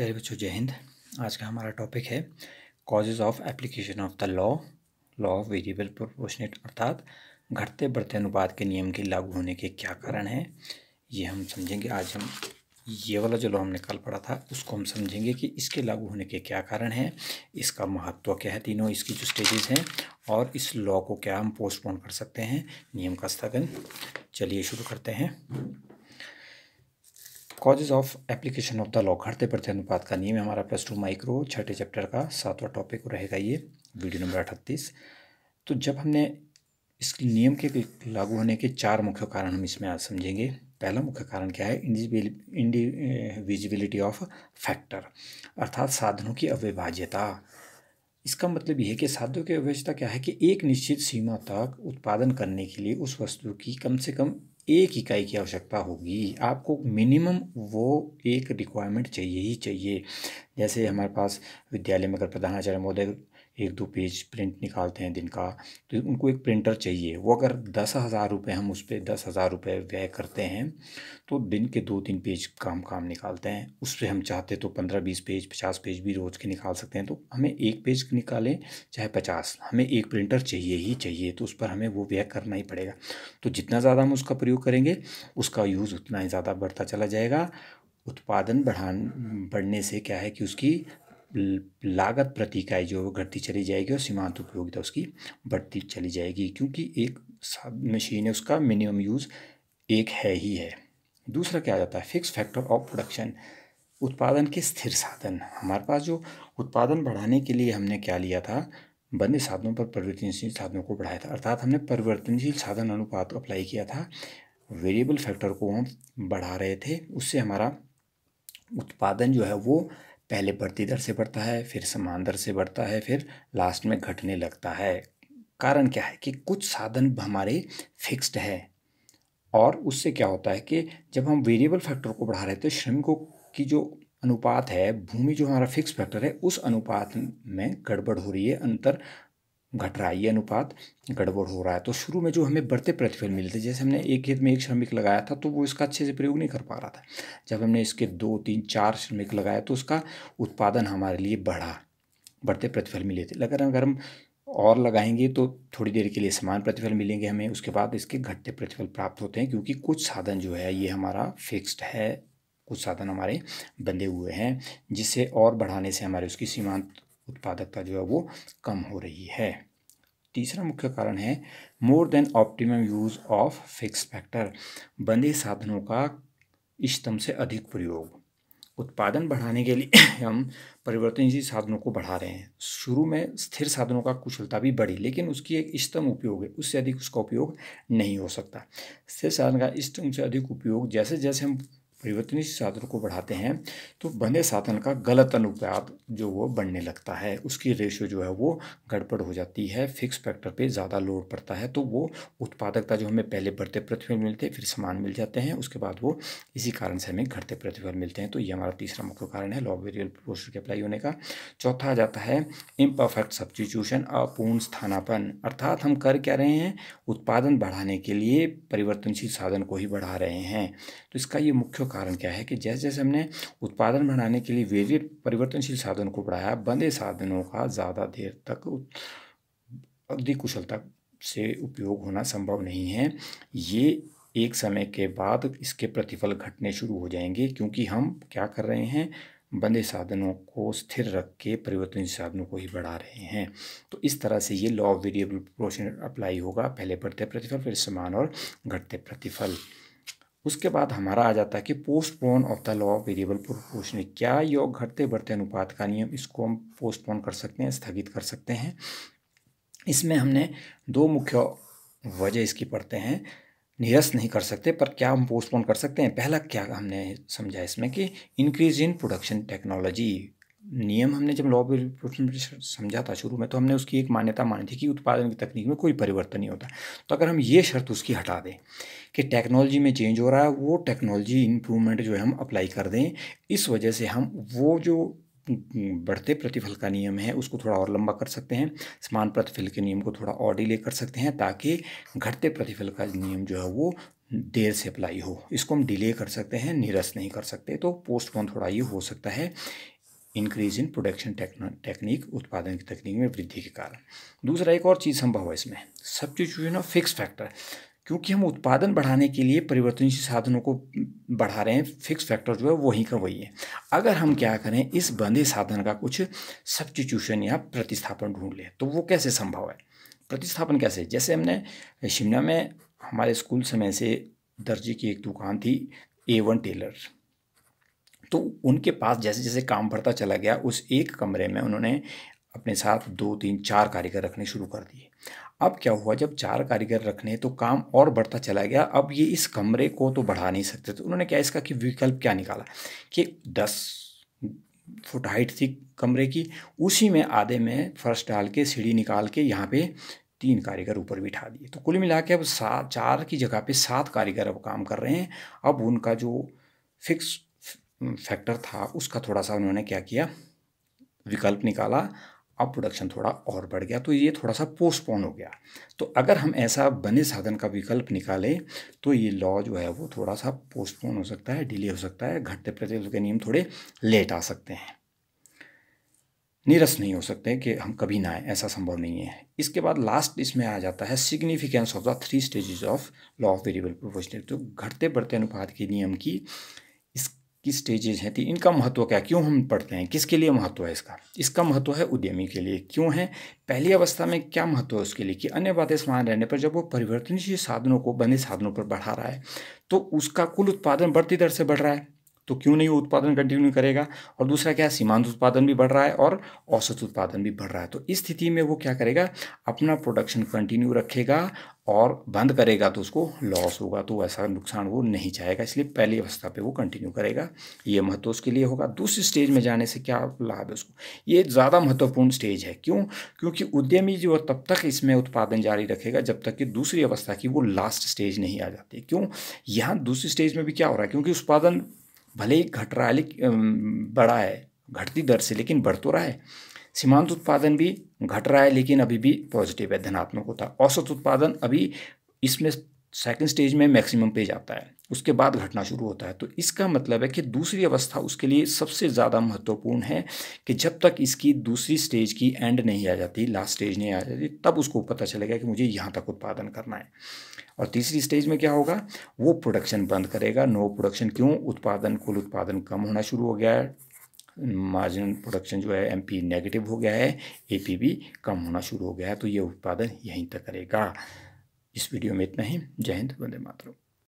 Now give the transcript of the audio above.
प्यारे बच्चों जय हिंद आज का हमारा टॉपिक है causes of application of the law law of variable proportionate अर्थात घटते बढ़ते अनुपात के नियम के लागू होने के क्या कारण हैं ये हम समझेंगे आज हम ये वाला जो लॉ हमने कल पढ़ा था उसको हम समझेंगे कि इसके लागू होने के क्या कारण हैं इसका महत्व क्या है तीनों इसकी जो स्टेजेस हैं और इस लॉ को क्या हम पोस्टपोन कर सकते हैं नियम का स्थगन चलिए शुरू करते हैं causes of application of the law घटते बढ़ते अनुपात का नियम हमारा प्लस टू माइक्रो छठे चैप्टर का सातवां टॉपिक रहेगा ये वीडियो नंबर अठतीस तो जब हमने इस नियम के लागू होने के चार मुख्य कारण हम इसमें आज समझेंगे पहला मुख्य कारण क्या है इंडिविजिबिलिटी ऑफ फैक्टर अर्थात साधनों की अविभाज्यता इसका मतलब यह है कि साधनों की अविभाज्यता क्या है कि एक निश्चित सीमा तक उत्पादन करने के लिए उस वस्तु की कम से कम एक इकाई की आवश्यकता होगी आपको मिनिमम वो एक रिक्वायरमेंट चाहिए ही चाहिए जैसे हमारे पास विद्यालय में अगर प्रधानाचार्य महोदय एक दो पेज प्रिंट निकालते हैं दिन का तो उनको एक प्रिंटर चाहिए वो अगर दस हज़ार रुपये हम उस पर दस हज़ार रुपये व्यय करते हैं तो दिन के दो तीन पेज काम काम निकालते हैं उस पर हम चाहते तो पंद्रह बीस पेज पचास पेज भी रोज़ के निकाल सकते हैं तो हमें एक पेज निकालें चाहे पचास हमें एक प्रिंटर चाहिए ही चाहिए तो उस पर हमें वो व्यय करना ही पड़ेगा तो जितना ज़्यादा हम उसका प्रयोग करेंगे उसका यूज़ उतना ही ज़्यादा बढ़ता चला जाएगा उत्पादन बढ़ान बढ़ने से क्या है कि उसकी लागत प्रति इकाई जो घटती चली जाएगी और सीमांत उपयोगिता उसकी बढ़ती चली जाएगी क्योंकि एक मशीन है उसका मिनिमम यूज़ एक है ही है दूसरा क्या आ जाता है फिक्स फैक्टर ऑफ प्रोडक्शन उत्पादन के स्थिर साधन हमारे पास जो उत्पादन बढ़ाने के लिए हमने क्या लिया था बंद साधनों पर परिवर्तनशील साधनों को बढ़ाया था अर्थात हमने परिवर्तनशील साधन अनुपात अप्लाई किया था वेरिएबल फैक्टर को हम बढ़ा रहे थे उससे हमारा उत्पादन जो है वो पहले बढ़ती दर से बढ़ता है फिर समान दर से बढ़ता है फिर लास्ट में घटने लगता है कारण क्या है कि कुछ साधन हमारे फिक्स्ड है और उससे क्या होता है कि जब हम वेरिएबल फैक्टर को बढ़ा रहे हैं तो श्रमिकों की जो अनुपात है भूमि जो हमारा फिक्स फैक्टर है उस अनुपात में गड़बड़ हो रही है अंतर घट रहा है ये अनुपात गड़बड़ हो रहा है तो शुरू में जो हमें बढ़ते प्रतिफल मिले थे जैसे हमने एक खेत में एक श्रमिक लगाया था तो वो इसका अच्छे से प्रयोग नहीं कर पा रहा था जब हमने इसके दो तीन चार श्रमिक लगाए तो उसका उत्पादन हमारे लिए बढ़ा बढ़ते प्रतिफल मिले थे लेकिन अगर हम और लगाएंगे तो थोड़ी देर के लिए समान प्रतिफल मिलेंगे हमें उसके बाद इसके घटते प्रतिफल प्राप्त होते हैं क्योंकि कुछ साधन जो है ये हमारा फिक्स्ड है कुछ साधन हमारे बंधे हुए हैं जिसे और बढ़ाने से हमारे उसकी सीमांत उत्पादकता जो है वो कम हो रही है तीसरा मुख्य कारण है more than optimum use of fix factor बंदे साधनों का इष्टतम से अधिक प्रयोग उत्पादन बढ़ाने के लिए हम परिवर्तनशील साधनों को बढ़ा रहे हैं शुरू में स्थिर साधनों का कुशलता भी बढ़ी लेकिन उसकी एक इष्टतम उपयोग है उससे अधिक उसका उपयोग नहीं हो सकता स्थिर साधन का इष्टतम से अधिक उपयोग जैसे जैसे हम परिवर्तनी साधन को बढ़ाते हैं तो बने साधन का गलत अनुपात जो वो बढ़ने लगता है उसकी रेशियो जो है वो गड़बड़ हो जाती है फिक्स फैक्टर पे ज़्यादा लोड पड़ता है तो वो उत्पादकता जो हमें पहले बढ़ते प्रतिफल मिलते फिर समान मिल जाते हैं उसके बाद वो इसी कारण से हमें घटते प्रतिफल मिलते हैं तो ये हमारा तीसरा मुख्य कारण है लॉबेरियल प्रोसेस के अप्लाई होने का चौथा आ जाता है इम्परफेक्ट सब्सटीट्यूशन अपूर्ण स्थानापन अर्थात हम कर क्या रहे हैं उत्पादन बढ़ाने के लिए परिवर्तनशील साधन को ही बढ़ा रहे हैं तो इसका ये मुख्य कारण क्या है कि जैसे जैसे हमने उत्पादन बढ़ाने के लिए वेरिय परिवर्तनशील साधन को बढ़ाया बंदे साधनों का ज़्यादा देर तक अधिक कुशलता से उपयोग होना संभव नहीं है ये एक समय के बाद इसके प्रतिफल घटने शुरू हो जाएंगे क्योंकि हम क्या कर रहे हैं बंदे साधनों को स्थिर रख के परिवर्तनशील साधनों को ही बढ़ा रहे हैं तो इस तरह से ये law of variable proportion apply होगा पहले बढ़ते प्रतिफल फिर समान और घटते प्रतिफल उसके बाद हमारा आ जाता है कि postpone of the law of variable proportion क्या योग घटते बढ़ते अनुपात का नियम इसको हम पोस्टपोन कर सकते हैं स्थगित कर सकते हैं इसमें हमने दो मुख्य वजह इसकी पढ़ते हैं निरस्त नहीं कर सकते पर क्या हम पोस्टपोन कर सकते हैं पहला क्या हमने समझा इसमें कि इंक्रीज इन प्रोडक्शन टेक्नोलॉजी नियम हमने जब लॉ समझा था शुरू में तो हमने उसकी एक मान्यता मानी थी कि उत्पादन की तकनीक में कोई परिवर्तन नहीं होता तो अगर हम ये शर्त उसकी हटा दें कि टेक्नोलॉजी में चेंज हो रहा है वो टेक्नोलॉजी इम्प्रूवमेंट जो है हम अप्लाई कर दें इस वजह से हम वो जो बढ़ते प्रतिफल का नियम है उसको थोड़ा और लंबा कर सकते हैं समान प्रतिफल के नियम को थोड़ा और डिले कर सकते हैं ताकि घटते प्रतिफल का नियम जो है वो देर से अप्लाई हो इसको हम डिले कर सकते हैं निरस्त नहीं कर सकते तो पोस्टपोन थोड़ा ये हो सकता है इंक्रीज इन प्रोडक्शन टेक्निक उत्पादन की तकनीक में वृद्धि के कारण दूसरा एक और चीज़ संभव है इसमें सब्सटीट्यूशन ऑफ फिक्स फैक्टर क्योंकि हम उत्पादन बढ़ाने के लिए परिवर्तनशील साधनों को बढ़ा रहे हैं फिक्स फैक्टर जो है वहीं का वही है अगर हम क्या करें इस बंदे साधन का कुछ सब्सटीट्यूशन या प्रतिस्थापन ढूंढ लें तो वो कैसे संभव है प्रतिस्थापन कैसे जैसे हमने शिमला में हमारे स्कूल समय से दर्जी की एक दुकान थी ए वन टेलर तो उनके पास जैसे जैसे काम बढ़ता चला गया उस एक कमरे में उन्होंने अपने साथ दो तीन चार कारीगर रखने शुरू कर दिए अब क्या हुआ जब चार कारीगर रखने तो काम और बढ़ता चला गया अब ये इस कमरे को तो बढ़ा नहीं सकते तो उन्होंने क्या इसका कि विकल्प क्या निकाला कि दस फुट हाइट थी कमरे की उसी में आधे में फर्श डाल के सीढ़ी निकाल के यहाँ पे तीन कारीगर ऊपर बिठा दिए तो कुल मिला के अब सात चार की जगह पे सात कारीगर अब काम कर रहे हैं अब उनका जो फिक्स फैक्टर था उसका थोड़ा सा उन्होंने क्या किया विकल्प निकाला अब प्रोडक्शन थोड़ा और बढ़ गया तो ये थोड़ा सा पोस्टपोन हो गया तो अगर हम ऐसा बने साधन का विकल्प निकालें तो ये लॉ जो है वो थोड़ा सा पोस्टपोन हो सकता है डिले हो सकता है घटते प्रतिशत के नियम थोड़े लेट आ सकते हैं निरस नहीं हो सकते कि हम कभी ना आए ऐसा संभव नहीं है इसके बाद लास्ट इसमें आ जाता है significance of the three stages of law of variable proportional तो घटते बढ़ते अनुपात के नियम की की स्टेजेज हैं थी तो इनका महत्व क्या है क्यों हम पढ़ते हैं किसके लिए महत्व है इसका इसका महत्व है उद्यमी के लिए क्यों है पहली अवस्था में क्या महत्व है उसके लिए कि अन्य बातें समान रहने पर जब वो परिवर्तनशील साधनों को बने साधनों पर बढ़ा रहा है तो उसका कुल उत्पादन बढ़ती दर से बढ़ रहा है तो क्यों नहीं वो उत्पादन कंटिन्यू करेगा और दूसरा क्या है सीमांत उत्पादन भी बढ़ रहा है और औसत उत्पादन भी बढ़ रहा है तो इस स्थिति में वो क्या करेगा अपना प्रोडक्शन कंटिन्यू रखेगा और बंद करेगा तो उसको लॉस होगा तो ऐसा नुकसान वो नहीं चाहेगा इसलिए पहली अवस्था पे वो कंटिन्यू करेगा ये महत्व उसके लिए होगा दूसरी स्टेज में जाने से क्या लाभ है उसको ये ज़्यादा महत्वपूर्ण स्टेज है क्यों क्योंकि उद्यमी जो तब तक इसमें उत्पादन जारी रखेगा जब तक कि दूसरी अवस्था की वो लास्ट स्टेज नहीं आ जाती क्यों यहाँ दूसरी स्टेज में भी क्या हो रहा है क्योंकि उत्पादन भले ही घट रहा है लेकिन बड़ा है घटती दर से लेकिन बढ़ तो रहा है सीमांत उत्पादन भी घट रहा है लेकिन अभी भी पॉजिटिव है धनात्मक होता औसत उत्पादन अभी इसमें सेकेंड स्टेज में मैक्सिमम पे जाता है उसके बाद घटना शुरू होता है तो इसका मतलब है कि दूसरी अवस्था उसके लिए सबसे ज़्यादा महत्वपूर्ण है कि जब तक इसकी दूसरी स्टेज की एंड नहीं आ जाती लास्ट स्टेज नहीं आ जाती तब उसको पता चलेगा कि मुझे यहाँ तक उत्पादन करना है और तीसरी स्टेज में क्या होगा वो प्रोडक्शन बंद करेगा नो प्रोडक्शन क्यों उत्पादन कुल उत्पादन कम होना शुरू हो गया है मार्जिन प्रोडक्शन जो है एम पी नेगेटिव हो गया है ए पी भी कम होना शुरू हो गया है तो ये उत्पादन यहीं तक करेगा इस वीडियो में इतना ही जय हिंद वंदे मातरम